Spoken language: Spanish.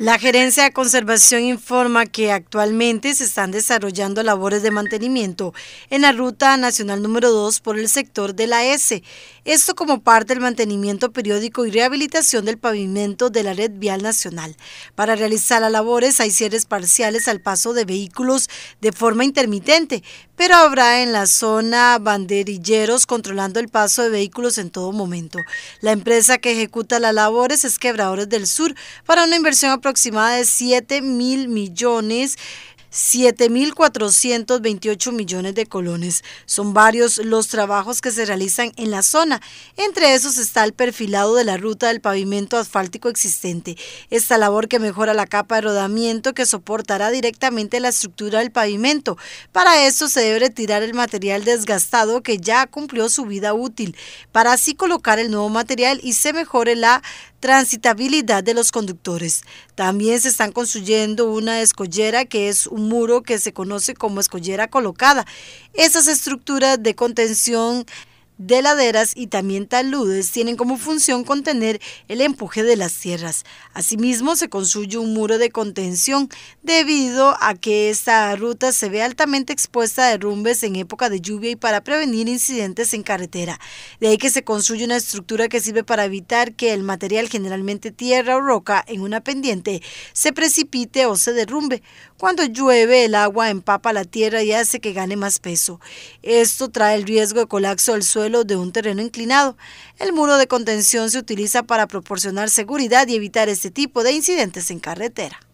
La Gerencia de Conservación informa que actualmente se están desarrollando labores de mantenimiento en la Ruta Nacional número 2 por el sector de la S. Esto como parte del mantenimiento periódico y rehabilitación del pavimento de la Red Vial Nacional. Para realizar las labores hay cierres parciales al paso de vehículos de forma intermitente, pero habrá en la zona banderilleros controlando el paso de vehículos en todo momento. La empresa que ejecuta las labores es Quebradores del Sur para una inversión aproximada de 7 mil millones 7.428 millones de colones. Son varios los trabajos que se realizan en la zona. Entre esos está el perfilado de la ruta del pavimento asfáltico existente. Esta labor que mejora la capa de rodamiento que soportará directamente la estructura del pavimento. Para esto se debe retirar el material desgastado que ya cumplió su vida útil, para así colocar el nuevo material y se mejore la transitabilidad de los conductores. También se están construyendo una escollera que es un muro que se conoce como escollera colocada. Esas estructuras de contención de laderas y también taludes tienen como función contener el empuje de las tierras. Asimismo, se construye un muro de contención debido a que esta ruta se ve altamente expuesta a derrumbes en época de lluvia y para prevenir incidentes en carretera. De ahí que se construye una estructura que sirve para evitar que el material, generalmente tierra o roca, en una pendiente se precipite o se derrumbe. Cuando llueve, el agua empapa la tierra y hace que gane más peso. Esto trae el riesgo de colapso del suelo de un terreno inclinado. El muro de contención se utiliza para proporcionar seguridad y evitar este tipo de incidentes en carretera.